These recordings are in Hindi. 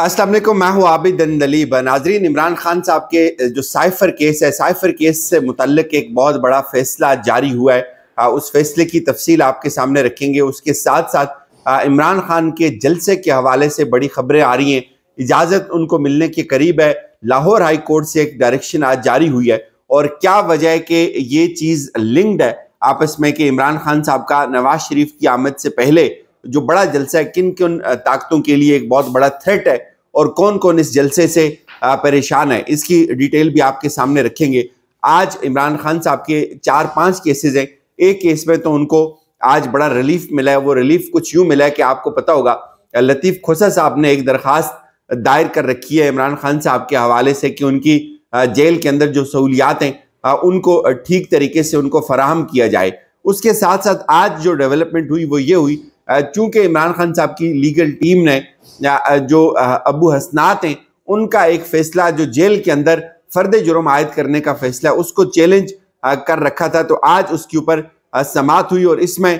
अस्सलाम वालेकुम मैं हूं आबिद दंदली नाजरीन इमरान खान साहब के जो साइफर केस है साइफर केस से मुतलक एक बहुत बड़ा फैसला जारी हुआ है हाँ, उस फैसले की तफसील आपके सामने रखेंगे उसके साथ साथ हाँ, इमरान खान के जलसे के हवाले से बड़ी खबरें आ रही हैं इजाज़त उनको मिलने के करीब है लाहौर हाई कोर्ट से एक डायरेक्शन आज जारी हुई है और क्या वजह है कि ये चीज़ लिंक्ड है आपस में कि इमरान खान साहब का नवाज शरीफ की आमद से पहले जो बड़ा जलसा है किन किन ताकतों के लिए एक बहुत बड़ा थ्रेट है और कौन कौन इस जलसे से परेशान है इसकी डिटेल भी आपके सामने रखेंगे आज इमरान खान साहब के चार पांच केसेज हैं एक केस में तो उनको आज बड़ा रिलीफ मिला है वो रिलीफ कुछ यूं मिला है कि आपको पता होगा लतीफ़ खोसा साहब ने एक दरख्वास्त दायर कर रखी है इमरान खान साहब के हवाले से कि उनकी जेल के अंदर जो सहूलियात हैं उनको ठीक तरीके से उनको फराहम किया जाए उसके साथ साथ आज जो डेवलपमेंट हुई वो ये हुई चूंकि इमरान खान साहब की लीगल टीम ने जो अबू हसनात हैं उनका एक फैसला जो जेल के अंदर फर्द जुर्म आयद करने का फैसला उसको चैलेंज कर रखा था तो आज उसके ऊपर समात हुई और इसमें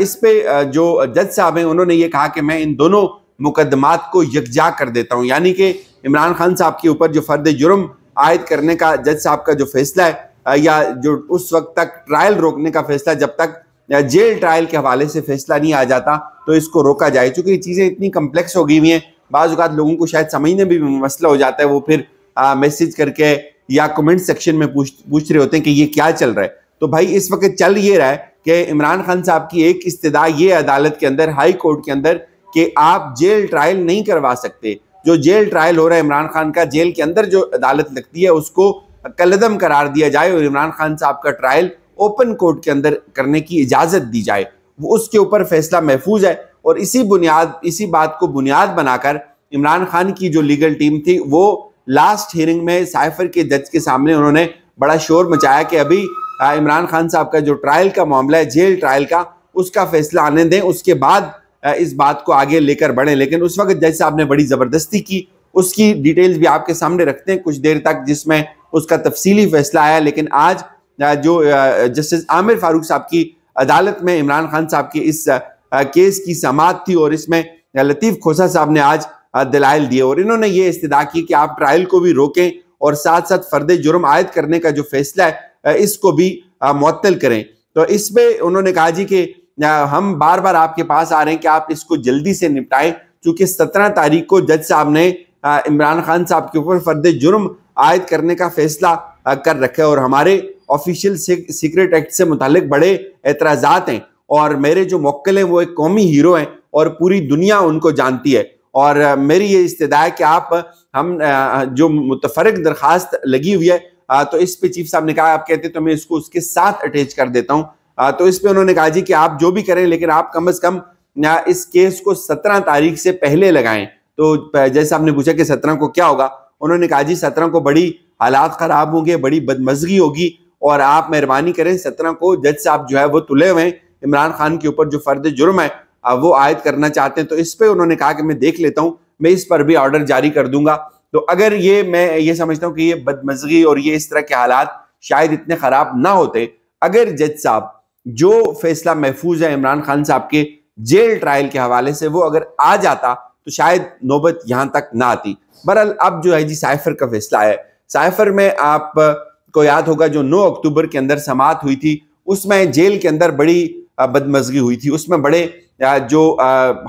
इस पे जो जज साहब हैं उन्होंने ये कहा कि मैं इन दोनों मुकदमात को यकजा कर देता हूँ यानी कि इमरान खान साहब के ऊपर जो फर्द जुर्म आयद करने का जज साहब का जो फैसला है या जो उस वक्त तक ट्रायल रोकने का फैसला जब तक जेल ट्रायल के हवाले से फैसला नहीं आ जाता तो इसको रोका जाए चूँकि ये चीज़ें इतनी कम्प्लेक्स हो गई हुई हैं बाज़ात लोगों को शायद समझने भी मसला हो जाता है वो फिर मैसेज करके या कमेंट सेक्शन में पूछ पूछ रहे होते हैं कि ये क्या चल रहा है तो भाई इस वक्त चल ये रहा है कि इमरान खान साहब की एक इस्तदा ये अदालत के अंदर हाई कोर्ट के अंदर कि आप जेल ट्रायल नहीं करवा सकते जो जेल ट्रायल हो रहा है इमरान खान का जेल के अंदर जो अदालत लगती है उसको कलदम करार दिया जाए और इमरान खान साहब का ट्रायल ओपन कोर्ट के अंदर करने की इजाज़त दी जाए वो उसके ऊपर फैसला महफूज है और इसी बुनियाद इसी बात को बुनियाद बनाकर इमरान खान की जो लीगल टीम थी वो लास्ट हियरिंग में साइफर के जज के सामने उन्होंने बड़ा शोर मचाया कि अभी इमरान खान साहब का जो ट्रायल का मामला है जेल ट्रायल का उसका फैसला आने दें उसके बाद इस बात को आगे लेकर बढ़ें लेकिन उस वक्त जज साहब ने बड़ी ज़बरदस्ती की उसकी डिटेल्स भी आपके सामने रखते हैं कुछ देर तक जिसमें उसका तफसीली फैसला आया लेकिन आज जो जस्टिस आमिर फारूक साहब की अदालत में इमरान खान साहब के इस केस की समात थी और इसमें लतीफ़ खोसा साहब ने आज दलाइल दिए और इन्होंने ये इस्तदा की कि आप ट्रायल को भी रोकें और साथ साथ फर्द जुर्म आयद करने का जो फैसला है इसको भी मअतल करें तो इसमें उन्होंने कहा जी कि हम बार बार आपके पास आ रहे हैं कि आप इसको जल्दी से निपटाएं क्योंकि सत्रह तारीख को जज साहब ने इमरान खान साहब के ऊपर फर्द जुर्म आयद करने का फैसला कर रखा है और हमारे ऑफिशियल सीक्रेट एक्ट से मुतालिक बड़े एतराजात हैं और मेरे जो मक्कल हैं वो एक कौमी हीरो हैं और पूरी दुनिया उनको जानती है और मेरी ये इस्तः है कि आप हम जो मुतफरक दरख्वास्त लगी हुई है तो इस पे चीफ साहब ने कहा आप कहते तो मैं इसको उसके साथ अटैच कर देता हूँ तो इस पे उन्होंने कहा जी कि आप जो भी करें लेकिन आप कम अज कम इस केस को सत्रह तारीख से पहले लगाएं तो जैसे आपने पूछा कि सत्रह को क्या होगा उन्होंने कहा जी सत्रह को बड़ी हालात खराब होंगे बड़ी बदमजगी होगी और आप मेहरबानी करें सत्रह को जज साहब जो है वो तुले हुए इमरान खान के ऊपर जो फर्द जुर्म है वो आयद करना चाहते हैं तो इस पर उन्होंने कहा कि मैं देख लेता हूँ मैं इस पर भी ऑर्डर जारी कर दूंगा तो अगर ये मैं ये समझता हूँ कि ये बदमजगी और ये इस तरह के हालात शायद इतने खराब ना होते अगर जज साहब जो फैसला महफूज है इमरान खान साहब के जेल ट्रायल के हवाले से वो अगर आ जाता तो शायद नौबत यहाँ तक ना आती बहरअल अब जो है जी साइफर का फैसला है साइफर में आप को याद होगा जो 9 अक्टूबर के अंदर समाप्त हुई थी उसमें जेल के अंदर बड़ी बदमजगी हुई थी उसमें बड़े जो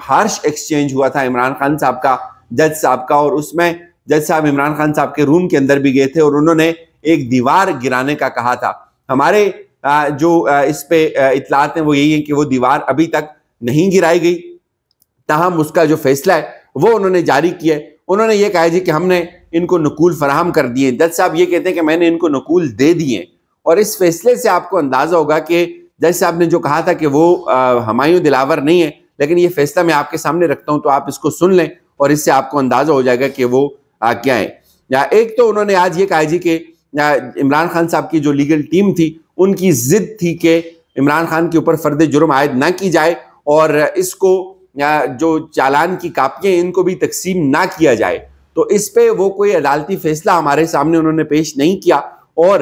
हार्श एक्सचेंज हुआ था इमरान खान साहब का जज साहब का और उसमें जज साहब इमरान खान साहब के रूम के अंदर भी गए थे और उन्होंने एक दीवार गिराने का कहा था हमारे जो इस पे इतलात हैं वो यही है कि वो दीवार अभी तक नहीं गिराई गई तहम उसका जो फैसला है वो उन्होंने जारी किया उन्होंने ये कहा जी कि हमने इनको नकूल फराहम कर दिए जज साहब ये कहते हैं कि मैंने इनको नकूल दे दिए और इस फैसले से आपको अंदाज़ा होगा कि जज साहब ने जो कहा था कि वो हमायूं दिलावर नहीं है लेकिन ये फैसला मैं आपके सामने रखता हूँ तो आप इसको सुन लें और इससे आपको अंदाज़ा हो जाएगा कि वो आ, क्या है या एक तो उन्होंने आज ये कहा जी कि इमरान खान साहब की जो लीगल टीम थी उनकी जिद थी कि इमरान खान के ऊपर फर्द जुर्म आयद ना की जाए और इसको या जो चालान की कापियाँ इनको भी तकसीम ना किया जाए तो इस पे वो कोई अदालती फैसला हमारे सामने उन्होंने पेश नहीं किया और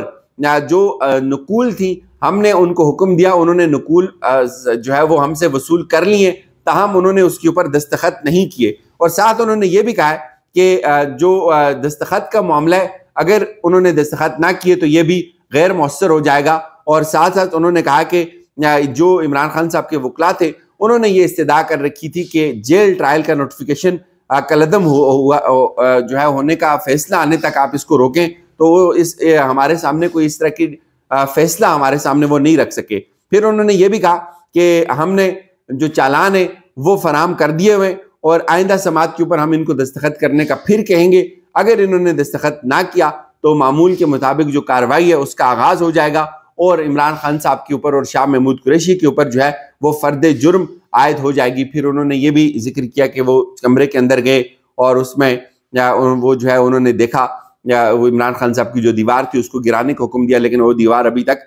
जो नकूल थी हमने उनको हुक्म दिया उन्होंने नकूल जो है वो हमसे वसूल कर लिए तहम उन्होंने उसके ऊपर दस्तखत नहीं किए और साथ उन्होंने ये भी कहा है कि जो दस्तखत का मामला है अगर उन्होंने दस्तखत ना किए तो ये भी गैर मौसर हो जाएगा और साथ साथ उन्होंने कहा कि जो इमरान खान साहब के वकला थे उन्होंने ये इस्तः कर रखी थी कि जेल ट्रायल का नोटिफिकेशन कलदम हुआ जो है होने का फैसला आने तक आप इसको रोकें तो वो इस हमारे सामने कोई इस तरह की फैसला हमारे सामने वो नहीं रख सके फिर उन्होंने ये भी कहा कि हमने जो चालान है वो फराम कर दिए हुए और आइंदा समाज के ऊपर हम इनको दस्तखत करने का फिर कहेंगे अगर इन्होंने दस्तखत ना किया तो मामूल के मुताबिक जो कार्रवाई है उसका आगाज हो जाएगा और इमरान खान साहब के ऊपर और शाह महमूद कुरैशी के ऊपर जो है वो फर्द जुर्म आयद हो जाएगी फिर उन्होंने ये भी जिक्र किया कि वो कमरे के अंदर गए और उसमें वो जो है उन्होंने देखा वो इमरान खान साहब की जो दीवार थी उसको गिराने का हुक्म दिया लेकिन वो दीवार अभी तक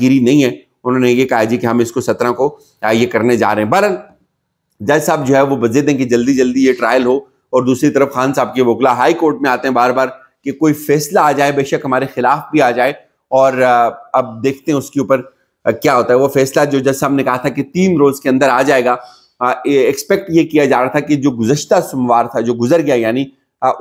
गिरी नहीं है उन्होंने ये कहा जी कि हम इसको सत्रह को ये करने जा रहे हैं बहरहाल जज साहब जो है वो बजे दें कि जल्दी जल्दी ये ट्रायल हो और दूसरी तरफ खान साहब के वकला हाई कोर्ट में आते हैं बार बार कि कोई फैसला आ जाए बेशक हमारे खिलाफ भी आ जाए और अब देखते हैं उसके ऊपर क्या होता है वो फैसला जो जज साहब ने कहा था कि तीन रोज के अंदर आ जाएगा एक्सपेक्ट ये किया जा रहा था कि जो गुजशत सोमवार था जो गुजर गया यानी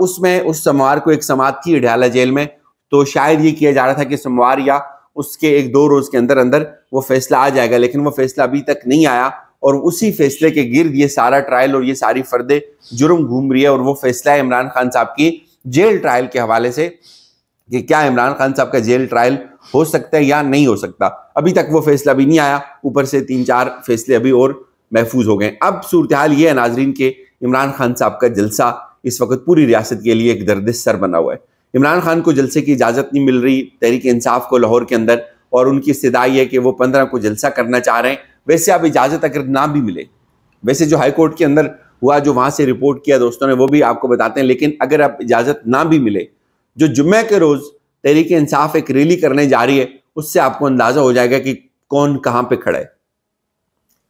उसमें उस सोमवार को एक समात की ढाला जेल में तो शायद ये किया जा रहा था कि सोमवार या उसके एक दो रोज के अंदर अंदर वो फैसला आ जाएगा लेकिन वो फैसला अभी तक नहीं आया और उसी फैसले के गिर्द ये सारा ट्रायल और ये सारी फर्दे जुर्म घूम रही है और वो फैसला है इमरान खान साहब की जेल ट्रायल के हवाले से कि क्या इमरान खान साहब का जेल ट्रायल हो सकता है या नहीं हो सकता अभी तक वो फैसला भी नहीं आया ऊपर से तीन चार फैसले अभी और महफूज हो गए अब सूरत हाल ये है नाजरीन के इमरान खान साहब का जलसा इस वक्त पूरी रियासत के लिए एक दर्द सर बना हुआ है इमरान खान को जलसे की इजाज़त नहीं मिल रही तहरीक इंसाफ को लाहौर के अंदर और उनकी इस्तदाई है कि वो पंद्रह को जलसा करना चाह रहे हैं वैसे अब इजाज़त अगर ना भी मिले वैसे जो हाई कोर्ट के अंदर हुआ जो वहाँ से रिपोर्ट किया दोस्तों ने वो भी आपको बताते हैं लेकिन अगर आप इजाज़त ना भी मिले जो जुम्मे के रोज़ तरीके इंसाफ एक रैली करने जा रही है उससे आपको अंदाजा हो जाएगा कि कौन कहाँ पे खड़ा है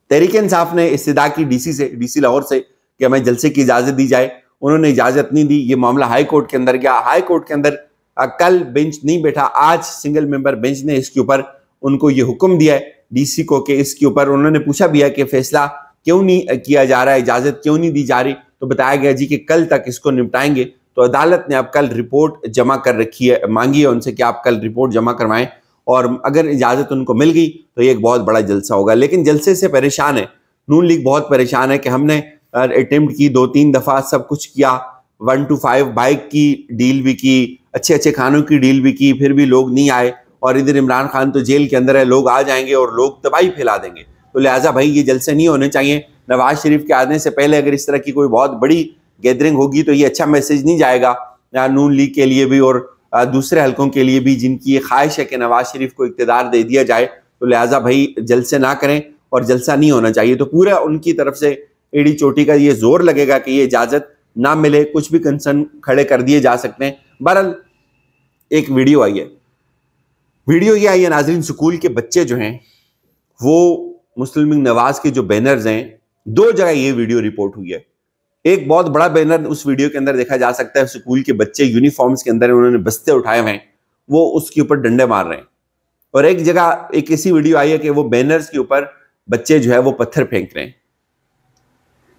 तहरीक इंसाफ ने इस्तः की डीसी से डीसी लाहौर से कि हमें जलसे की इजाजत दी जाए उन्होंने इजाजत नहीं दी ये मामला हाई कोर्ट के अंदर गया हाई कोर्ट के अंदर कल बेंच नहीं बैठा आज सिंगल मेंबर बेंच ने इसके ऊपर उनको ये हुक्म दिया है डीसी को कि इसके ऊपर उन्होंने पूछा भी है कि फैसला क्यों नहीं किया जा रहा है इजाजत क्यों नहीं दी जा रही तो बताया गया जी कि कल तक इसको निपटाएंगे तो अदालत ने अब कल रिपोर्ट जमा कर रखी है मांगी है उनसे कि आप कल रिपोर्ट जमा करवाएं और अगर इजाज़त उनको मिल गई तो ये एक बहुत बड़ा जलसा होगा लेकिन जलसे से परेशान है नून लीग बहुत परेशान है कि हमने अटेम्प्ट की दो तीन दफ़ा सब कुछ किया वन टू फाइव बाइक की डील भी की अच्छे अच्छे खानों की डील भी की फिर भी लोग नहीं आए और इधर इमरान खान तो जेल के अंदर है लोग आ जाएंगे और लोग तबाही फैला देंगे तो लिहाजा भाई ये जलसे नहीं होने चाहिए नवाज शरीफ के आने से पहले अगर इस तरह की कोई बहुत बड़ी गैदरिंग होगी तो ये अच्छा मैसेज नहीं जाएगा नून लीग के लिए भी और दूसरे हलकों के लिए भी जिनकी ये ख्वाहिश है कि नवाज शरीफ को इकतदार दे दिया जाए तो लिहाजा भाई जलसे ना करें और जलसा नहीं होना चाहिए तो पूरा उनकी तरफ से एडी चोटी का ये जोर लगेगा कि ये इजाज़त ना मिले कुछ भी कंसर्न खड़े कर दिए जा सकते हैं बहरहाल एक वीडियो आई है वीडियो ये आई है नाजरीन स्कूल के बच्चे जो हैं वो मुस्लिम नवाज के जो बैनर्स हैं दो जगह ये वीडियो रिपोर्ट हुई है एक बहुत बड़ा बैनर उस वीडियो के अंदर देखा जा सकता है स्कूल के बच्चे यूनिफॉर्म्स के अंदर उन्होंने बस्ते उठाए हुए हैं वो उसके ऊपर डंडे मार रहे हैं और एक जगह एक ऐसी वीडियो आई है कि वो बैनर्स के ऊपर बच्चे जो है वो पत्थर फेंक रहे हैं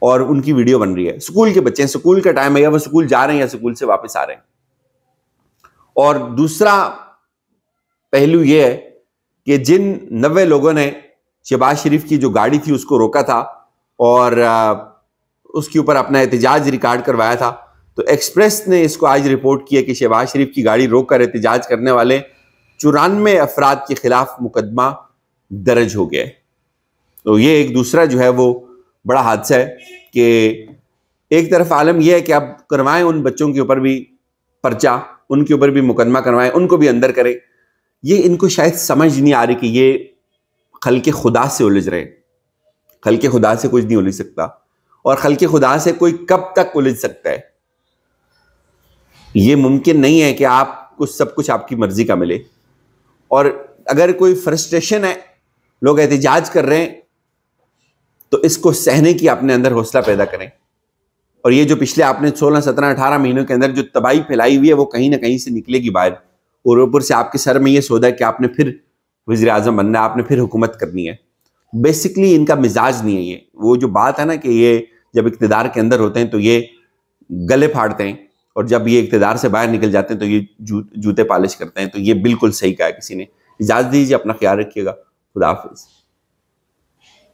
और उनकी वीडियो बन रही है स्कूल के बच्चे स्कूल का टाइम है या वो स्कूल जा रहे हैं या स्कूल से वापस आ रहे हैं और दूसरा पहलू ये है कि जिन नब्बे लोगों ने शहबाज शरीफ की जो गाड़ी थी उसको रोका था और उसके ऊपर अपना एहतजाज रिकॉर्ड करवाया था तो एक्सप्रेस ने इसको आज रिपोर्ट किया कि शहबाज शरीफ की गाड़ी रोक कर एहतजाज करने वाले चौरानवे अफराद के खिलाफ मुकदमा दर्ज हो गया तो ये एक दूसरा जो है वो बड़ा हादसा है कि एक तरफ आलम यह है कि आप करवाएं उन बच्चों के ऊपर भी पर्चा उनके ऊपर भी मुकदमा करवाएं उनको भी अंदर करें ये इनको शायद समझ नहीं आ रही कि ये खल के खुदा से उलझ रहे हैं खल के खुदा से कुछ नहीं उलझ सकता और खल के खुदा से कोई कब तक उलझ सकता है ये मुमकिन नहीं है कि आप कुछ सब कुछ आपकी मर्जी का मिले और अगर कोई फ्रस्ट्रेशन है लोग एहतजाज कर रहे हैं तो इसको सहने की अपने अंदर हौसला पैदा करें और ये जो पिछले आपने 16, 17, 18 महीनों के अंदर जो तबाही फैलाई हुई है वो कहीं ना कहीं से निकलेगी बाहर और ऊपर से आपके सर में ये सौदा है कि आपने फिर वजी अजम बनना है आपने फिर हुकूमत करनी है बेसिकली इनका मिजाज नहीं है ये वो जो बात है ना कि ये जब इकतदार के अंदर होते हैं तो ये गले फाड़ते हैं और जब ये इकतदार से बाहर निकल जाते हैं तो ये जू, जूते पालिश करते हैं तो ये बिल्कुल सही कहा किसी ने इजाज़त दीजिए अपना ख्याल रखिएगा खुदा हाफिज़